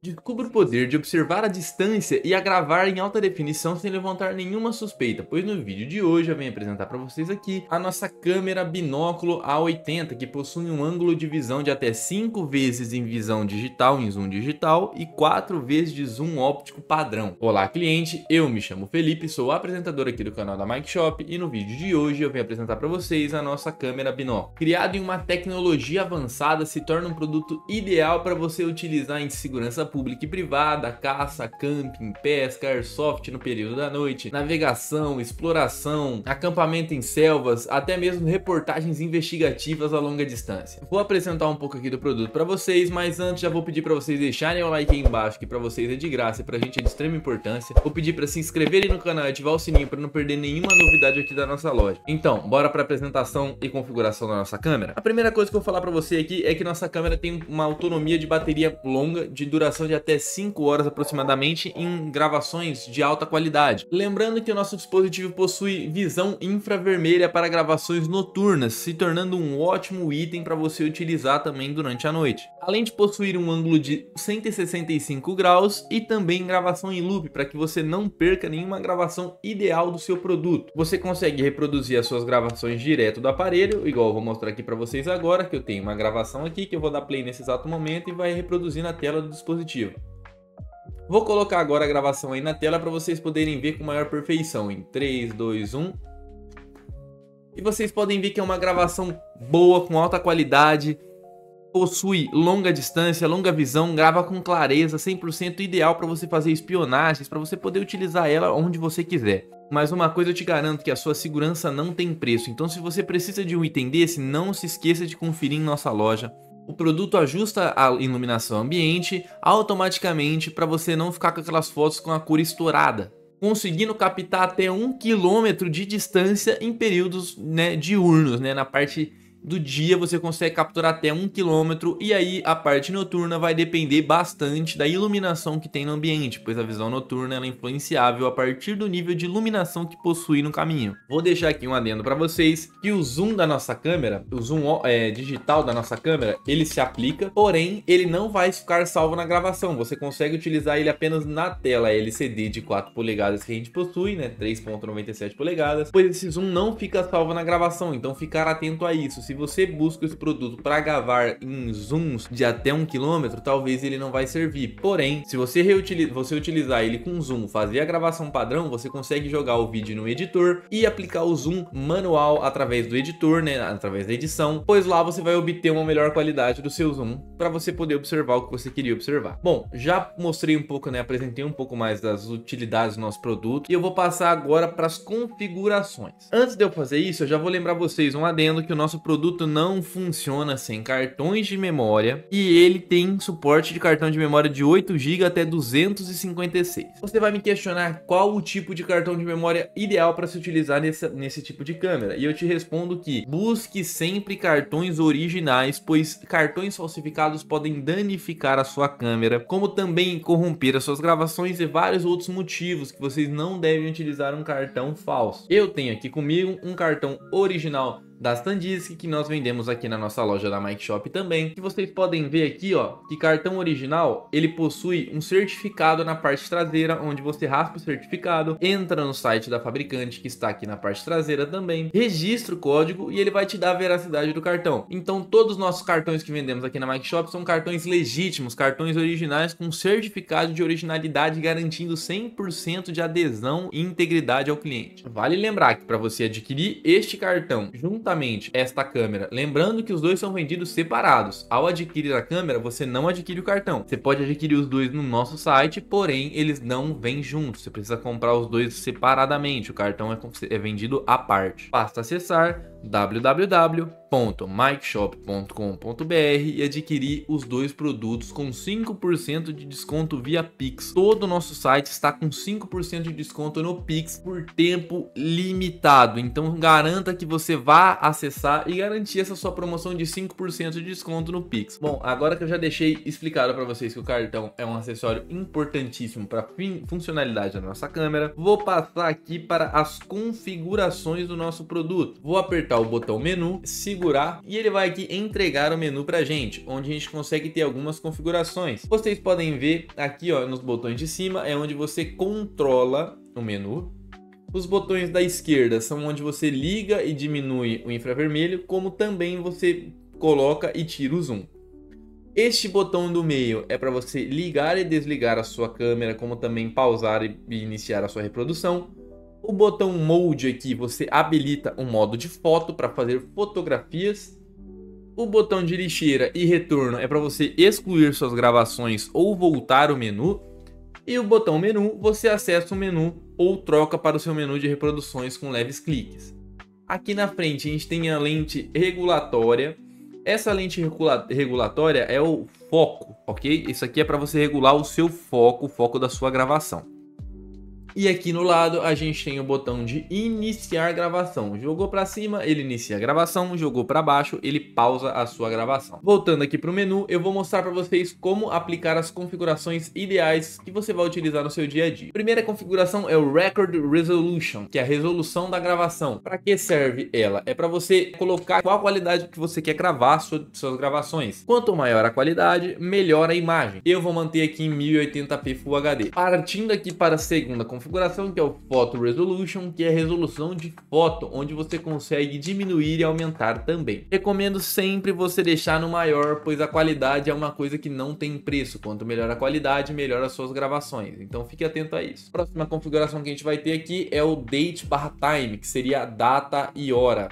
Descubra o poder de observar à distância e agravar em alta definição sem levantar nenhuma suspeita, pois no vídeo de hoje eu venho apresentar para vocês aqui a nossa câmera binóculo A80, que possui um ângulo de visão de até 5 vezes em visão digital, em zoom digital, e 4 vezes de zoom óptico padrão. Olá cliente, eu me chamo Felipe, sou apresentador aqui do canal da Mike Shop e no vídeo de hoje eu venho apresentar para vocês a nossa câmera binóculo. Criado em uma tecnologia avançada, se torna um produto ideal para você utilizar em segurança pública e privada, caça, camping, pesca, airsoft no período da noite, navegação, exploração, acampamento em selvas, até mesmo reportagens investigativas a longa distância. Vou apresentar um pouco aqui do produto para vocês, mas antes já vou pedir para vocês deixarem o like aí embaixo, que para vocês é de graça e pra gente é de extrema importância. Vou pedir para se inscreverem no canal e ativar o sininho para não perder nenhuma novidade aqui da nossa loja. Então, bora para apresentação e configuração da nossa câmera. A primeira coisa que eu vou falar para você aqui é que nossa câmera tem uma autonomia de bateria longa de duração duração de até 5 horas aproximadamente em gravações de alta qualidade. Lembrando que o nosso dispositivo possui visão infravermelha para gravações noturnas, se tornando um ótimo item para você utilizar também durante a noite. Além de possuir um ângulo de 165 graus e também gravação em loop para que você não perca nenhuma gravação ideal do seu produto. Você consegue reproduzir as suas gravações direto do aparelho, igual eu vou mostrar aqui para vocês agora, que eu tenho uma gravação aqui que eu vou dar play nesse exato momento e vai reproduzir na tela do dispositivo Vou colocar agora a gravação aí na tela para vocês poderem ver com maior perfeição. Em 3, 2, 1. E vocês podem ver que é uma gravação boa, com alta qualidade, possui longa distância, longa visão, grava com clareza, 100% ideal para você fazer espionagens, para você poder utilizar ela onde você quiser. Mas uma coisa eu te garanto que a sua segurança não tem preço. Então se você precisa de um item desse, não se esqueça de conferir em nossa loja o produto ajusta a iluminação ambiente automaticamente para você não ficar com aquelas fotos com a cor estourada, conseguindo captar até um quilômetro de distância em períodos né, diurnos, né, na parte do dia você consegue capturar até 1 km e aí a parte noturna vai depender bastante da iluminação que tem no ambiente, pois a visão noturna é influenciável a partir do nível de iluminação que possui no caminho. Vou deixar aqui um adendo para vocês que o zoom da nossa câmera, o zoom é, digital da nossa câmera, ele se aplica, porém ele não vai ficar salvo na gravação, você consegue utilizar ele apenas na tela LCD de 4 polegadas que a gente possui, né, 3.97 polegadas, pois esse zoom não fica salvo na gravação, então ficar atento a isso se você busca esse produto para gravar em zooms de até um quilômetro, talvez ele não vai servir. Porém, se você, reutiliza, você utilizar ele com zoom, fazer a gravação padrão, você consegue jogar o vídeo no editor e aplicar o zoom manual através do editor, né, através da edição, pois lá você vai obter uma melhor qualidade do seu zoom para você poder observar o que você queria observar. Bom, já mostrei um pouco, né, apresentei um pouco mais das utilidades do nosso produto e eu vou passar agora para as configurações. Antes de eu fazer isso, eu já vou lembrar vocês um adendo que o nosso produto produto não funciona sem cartões de memória e ele tem suporte de cartão de memória de 8 GB até 256. Você vai me questionar qual o tipo de cartão de memória ideal para se utilizar nesse tipo de câmera e eu te respondo que busque sempre cartões originais, pois cartões falsificados podem danificar a sua câmera, como também corromper as suas gravações e vários outros motivos que vocês não devem utilizar um cartão falso. Eu tenho aqui comigo um cartão original da Standisk que nós vendemos aqui na nossa loja da Mike Shop também. Que vocês podem ver aqui, ó, que cartão original, ele possui um certificado na parte traseira, onde você raspa o certificado, entra no site da fabricante que está aqui na parte traseira também, registra o código e ele vai te dar a veracidade do cartão. Então todos os nossos cartões que vendemos aqui na Mike Shop são cartões legítimos, cartões originais com certificado de originalidade garantindo 100% de adesão e integridade ao cliente. Vale lembrar que para você adquirir este cartão junto juntamente esta câmera. Lembrando que os dois são vendidos separados. Ao adquirir a câmera, você não adquire o cartão. Você pode adquirir os dois no nosso site, porém eles não vêm juntos. Você precisa comprar os dois separadamente. O cartão é, é vendido à parte. Basta acessar www.mikeshop.com.br e adquirir os dois produtos com 5% de desconto via Pix. Todo o nosso site está com 5% de desconto no Pix por tempo limitado. Então garanta que você vá acessar e garantir essa sua promoção de 5% de desconto no Pix. Bom, agora que eu já deixei explicado para vocês que o cartão é um acessório importantíssimo para funcionalidade da nossa câmera, vou passar aqui para as configurações do nosso produto. Vou apertar apertar o botão menu, segurar e ele vai aqui entregar o menu para gente, onde a gente consegue ter algumas configurações. Vocês podem ver aqui ó, nos botões de cima é onde você controla o menu, os botões da esquerda são onde você liga e diminui o infravermelho, como também você coloca e tira o zoom. Este botão do meio é para você ligar e desligar a sua câmera, como também pausar e iniciar a sua reprodução. O botão Mode aqui você habilita um modo de foto para fazer fotografias. O botão de lixeira e retorno é para você excluir suas gravações ou voltar o menu. E o botão menu você acessa o menu ou troca para o seu menu de reproduções com leves cliques. Aqui na frente a gente tem a lente regulatória. Essa lente regula regulatória é o foco, ok? Isso aqui é para você regular o seu foco, o foco da sua gravação. E aqui no lado a gente tem o botão de iniciar gravação. Jogou para cima, ele inicia a gravação, jogou para baixo, ele pausa a sua gravação. Voltando aqui para o menu, eu vou mostrar para vocês como aplicar as configurações ideais que você vai utilizar no seu dia a dia. A primeira configuração é o Record Resolution, que é a resolução da gravação. Para que serve ela? É para você colocar qual qualidade que você quer gravar suas gravações. Quanto maior a qualidade, melhor a imagem. Eu vou manter aqui em 1080p Full HD. Partindo aqui para a segunda configuração, configuração que é o Photo Resolution, que é a resolução de foto, onde você consegue diminuir e aumentar também. Recomendo sempre você deixar no maior, pois a qualidade é uma coisa que não tem preço. Quanto melhor a qualidade, melhor as suas gravações. Então fique atento a isso. A próxima configuração que a gente vai ter aqui é o date time, que seria data e hora.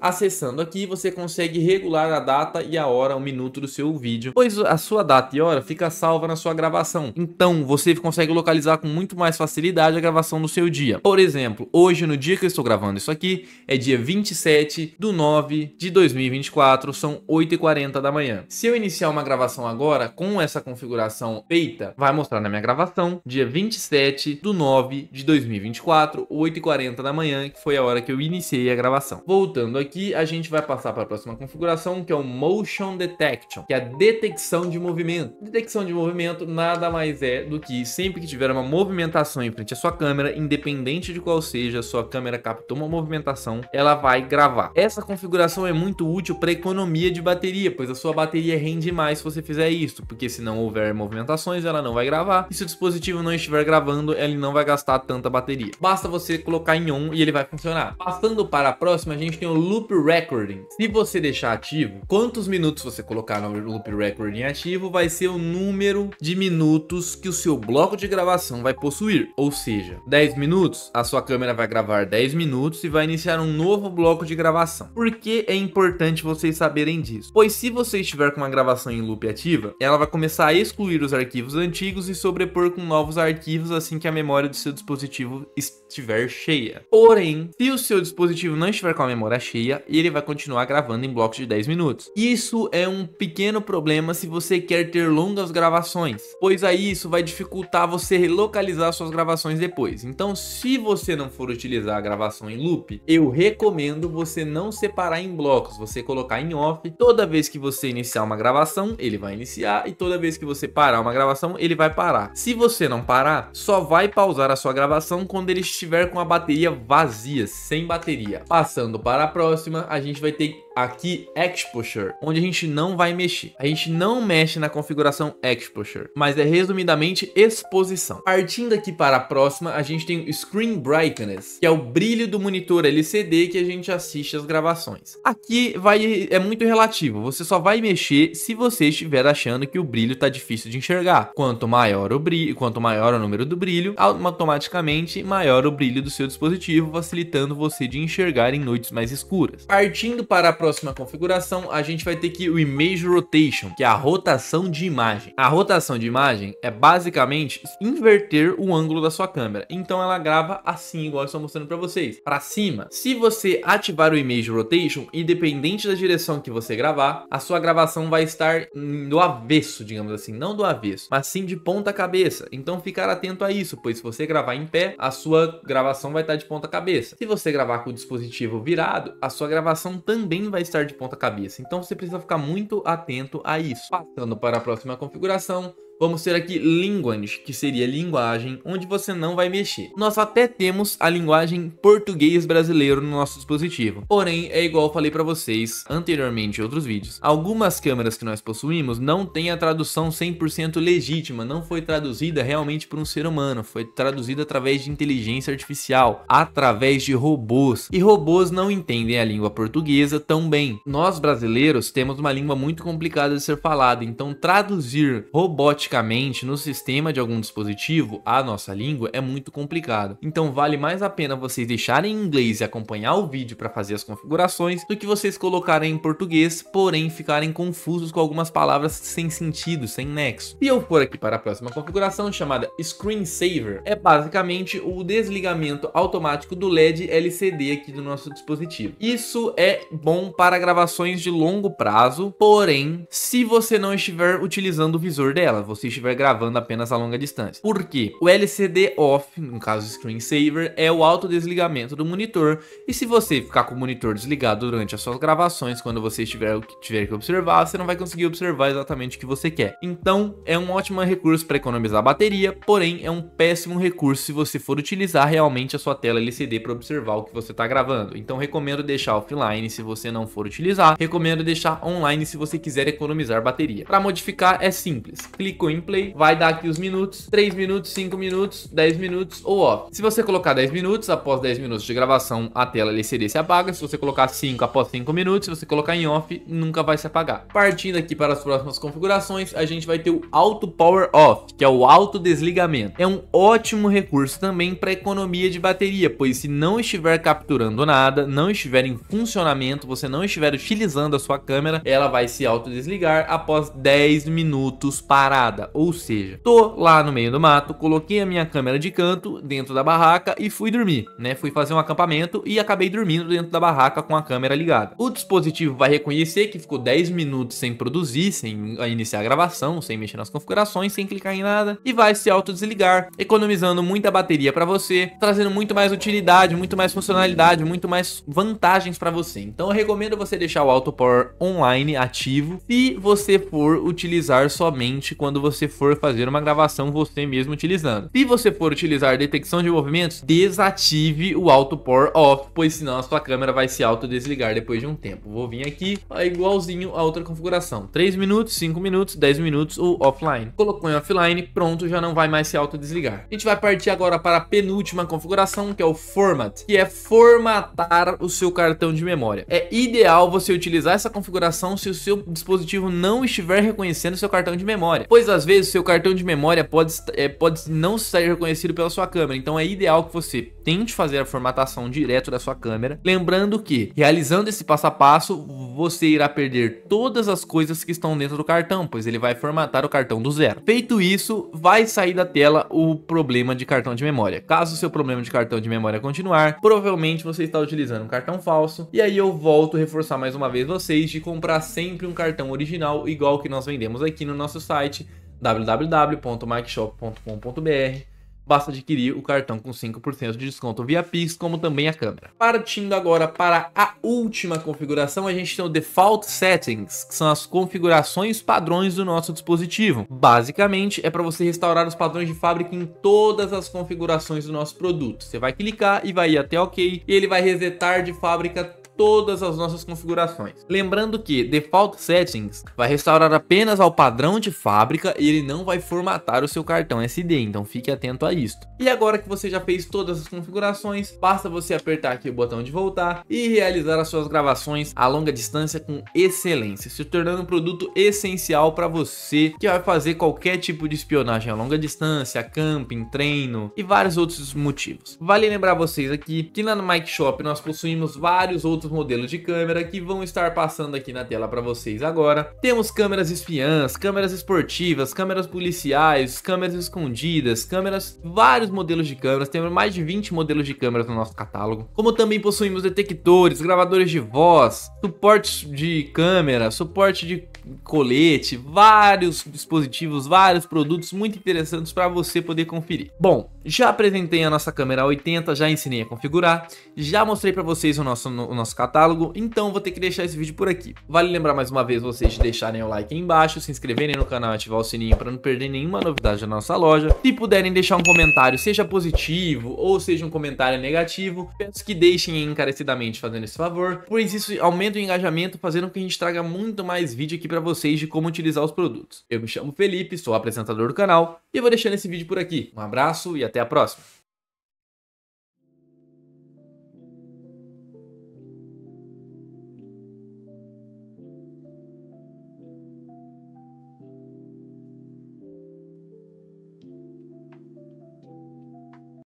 Acessando aqui, você consegue regular a data e a hora, o minuto do seu vídeo, pois a sua data e hora fica salva na sua gravação. Então, você consegue localizar com muito mais facilidade a gravação do seu dia. Por exemplo, hoje, no dia que eu estou gravando isso aqui, é dia 27 do 9 de 2024, são 8h40 da manhã. Se eu iniciar uma gravação agora, com essa configuração feita, vai mostrar na minha gravação, dia 27 do 9 de 2024, 8h40 da manhã, que foi a hora que eu iniciei a gravação. Voltando aqui, aqui, a gente vai passar para a próxima configuração, que é o Motion Detection, que é a detecção de movimento. Detecção de movimento nada mais é do que sempre que tiver uma movimentação em frente à sua câmera, independente de qual seja, sua câmera captou uma movimentação, ela vai gravar. Essa configuração é muito útil para economia de bateria, pois a sua bateria rende mais se você fizer isso, porque se não houver movimentações, ela não vai gravar. E se o dispositivo não estiver gravando, ele não vai gastar tanta bateria. Basta você colocar em on e ele vai funcionar. Passando para a próxima, a gente tem o loop loop recording. Se você deixar ativo, quantos minutos você colocar no loop recording ativo vai ser o número de minutos que o seu bloco de gravação vai possuir. Ou seja, 10 minutos, a sua câmera vai gravar 10 minutos e vai iniciar um novo bloco de gravação. Por que é importante vocês saberem disso? Pois se você estiver com uma gravação em loop ativa, ela vai começar a excluir os arquivos antigos e sobrepor com novos arquivos assim que a memória do seu dispositivo estiver cheia. Porém, se o seu dispositivo não estiver com a memória cheia, e ele vai continuar gravando em blocos de 10 minutos. Isso é um pequeno problema se você quer ter longas gravações, pois aí isso vai dificultar você localizar suas gravações depois. Então, se você não for utilizar a gravação em loop, eu recomendo você não separar em blocos, você colocar em off. Toda vez que você iniciar uma gravação, ele vai iniciar e toda vez que você parar uma gravação, ele vai parar. Se você não parar, só vai pausar a sua gravação quando ele estiver com a bateria vazia, sem bateria. Passando para a próxima próxima a gente vai ter aqui Exposure, onde a gente não vai mexer. A gente não mexe na configuração Exposure, mas é resumidamente exposição. Partindo aqui para a próxima, a gente tem o Screen Brightness, que é o brilho do monitor LCD que a gente assiste as gravações. Aqui vai é muito relativo, você só vai mexer se você estiver achando que o brilho está difícil de enxergar. Quanto maior o brilho, quanto maior o número do brilho, automaticamente maior o brilho do seu dispositivo, facilitando você de enxergar em noites mais escuras. Partindo para a próxima configuração, a gente vai ter que o Image Rotation, que é a rotação de imagem. A rotação de imagem é basicamente inverter o ângulo da sua câmera. Então ela grava assim, igual eu estou mostrando para vocês, para cima. Se você ativar o Image Rotation, independente da direção que você gravar, a sua gravação vai estar do avesso, digamos assim, não do avesso, mas sim de ponta cabeça. Então ficar atento a isso, pois se você gravar em pé, a sua gravação vai estar de ponta cabeça. Se você gravar com o dispositivo virado, a sua gravação também vai estar de ponta cabeça, então você precisa ficar muito atento a isso. Passando para a próxima configuração, Vamos ter aqui línguas, que seria linguagem, onde você não vai mexer. Nós até temos a linguagem português brasileiro no nosso dispositivo. Porém, é igual eu falei para vocês anteriormente em outros vídeos. Algumas câmeras que nós possuímos não têm a tradução 100% legítima, não foi traduzida realmente por um ser humano, foi traduzida através de inteligência artificial, através de robôs. E robôs não entendem a língua portuguesa tão bem. Nós brasileiros temos uma língua muito complicada de ser falada, então traduzir robótica foneticamente no sistema de algum dispositivo, a nossa língua, é muito complicado. Então vale mais a pena vocês deixarem em inglês e acompanhar o vídeo para fazer as configurações do que vocês colocarem em português, porém ficarem confusos com algumas palavras sem sentido, sem nexo. E eu for aqui para a próxima configuração chamada screen saver é basicamente o desligamento automático do LED LCD aqui do nosso dispositivo. Isso é bom para gravações de longo prazo, porém, se você não estiver utilizando o visor dela, você se estiver gravando apenas a longa distância. Por quê? O LCD off, no caso screensaver, é o autodesligamento do monitor. E se você ficar com o monitor desligado durante as suas gravações, quando você estiver tiver que observar, você não vai conseguir observar exatamente o que você quer. Então, é um ótimo recurso para economizar bateria, porém é um péssimo recurso se você for utilizar realmente a sua tela LCD para observar o que você está gravando. Então, recomendo deixar offline se você não for utilizar, recomendo deixar online se você quiser economizar bateria. Para modificar é simples. Clico InPlay, vai dar aqui os minutos, 3 minutos, 5 minutos, 10 minutos ou off. Se você colocar 10 minutos, após 10 minutos de gravação, a tela LCD se apaga. Se você colocar 5 após 5 minutos, se você colocar em off, nunca vai se apagar. Partindo aqui para as próximas configurações, a gente vai ter o Auto Power Off, que é o auto desligamento. É um ótimo recurso também para economia de bateria, pois se não estiver capturando nada, não estiver em funcionamento, você não estiver utilizando a sua câmera, ela vai se auto desligar após 10 minutos parada nada, ou seja, tô lá no meio do mato, coloquei a minha câmera de canto dentro da barraca e fui dormir, né? Fui fazer um acampamento e acabei dormindo dentro da barraca com a câmera ligada. O dispositivo vai reconhecer que ficou 10 minutos sem produzir, sem iniciar a gravação, sem mexer nas configurações, sem clicar em nada e vai se autodesligar, economizando muita bateria para você, trazendo muito mais utilidade, muito mais funcionalidade, muito mais vantagens para você. Então eu recomendo você deixar o Auto Power online ativo se você for utilizar somente quando quando você for fazer uma gravação você mesmo utilizando. Se você for utilizar detecção de movimentos, desative o auto power off, pois senão a sua câmera vai se auto desligar depois de um tempo. Vou vir aqui, igualzinho a outra configuração. 3 minutos, 5 minutos, 10 minutos ou offline. Colocou em offline, pronto, já não vai mais se auto desligar. A gente vai partir agora para a penúltima configuração, que é o format, que é formatar o seu cartão de memória. É ideal você utilizar essa configuração se o seu dispositivo não estiver reconhecendo seu cartão de memória, pois das vezes, seu cartão de memória pode, é, pode não ser reconhecido pela sua câmera, então é ideal que você tente fazer a formatação direto da sua câmera. Lembrando que, realizando esse passo a passo, você irá perder todas as coisas que estão dentro do cartão, pois ele vai formatar o cartão do zero. Feito isso, vai sair da tela o problema de cartão de memória. Caso o seu problema de cartão de memória continuar, provavelmente você está utilizando um cartão falso. E aí eu volto a reforçar mais uma vez vocês de comprar sempre um cartão original, igual que nós vendemos aqui no nosso site, www.micshop.com.br. Basta adquirir o cartão com 5% de desconto via Pix, como também a câmera. Partindo agora para a última configuração, a gente tem o Default Settings, que são as configurações padrões do nosso dispositivo. Basicamente, é para você restaurar os padrões de fábrica em todas as configurações do nosso produto. Você vai clicar e vai ir até OK, e ele vai resetar de fábrica todas as nossas configurações. Lembrando que Default Settings vai restaurar apenas ao padrão de fábrica e ele não vai formatar o seu cartão SD, então fique atento a isso. E agora que você já fez todas as configurações, basta você apertar aqui o botão de voltar e realizar as suas gravações a longa distância com excelência, se tornando um produto essencial para você que vai fazer qualquer tipo de espionagem a longa distância, camping, treino e vários outros motivos. Vale lembrar vocês aqui que na Mike Shop nós possuímos vários outros modelos de câmera que vão estar passando aqui na tela para vocês agora. Temos câmeras espiãs, câmeras esportivas, câmeras policiais, câmeras escondidas, câmeras, vários modelos de câmeras, temos mais de 20 modelos de câmeras no nosso catálogo. Como também possuímos detectores, gravadores de voz, suportes de câmera, suporte de colete, vários dispositivos, vários produtos muito interessantes para você poder conferir. Bom, já apresentei a nossa câmera 80, já ensinei a configurar, já mostrei para vocês o nosso, o nosso catálogo, então vou ter que deixar esse vídeo por aqui. Vale lembrar mais uma vez vocês de deixarem o like aí embaixo, se inscreverem no canal e ativar o sininho para não perder nenhuma novidade da nossa loja. Se puderem deixar um comentário, seja positivo ou seja um comentário negativo, peço que deixem encarecidamente fazendo esse favor, pois isso aumenta o engajamento, fazendo com que a gente traga muito mais vídeo aqui para para vocês de como utilizar os produtos. Eu me chamo Felipe, sou apresentador do canal e vou deixando esse vídeo por aqui. Um abraço e até a próxima!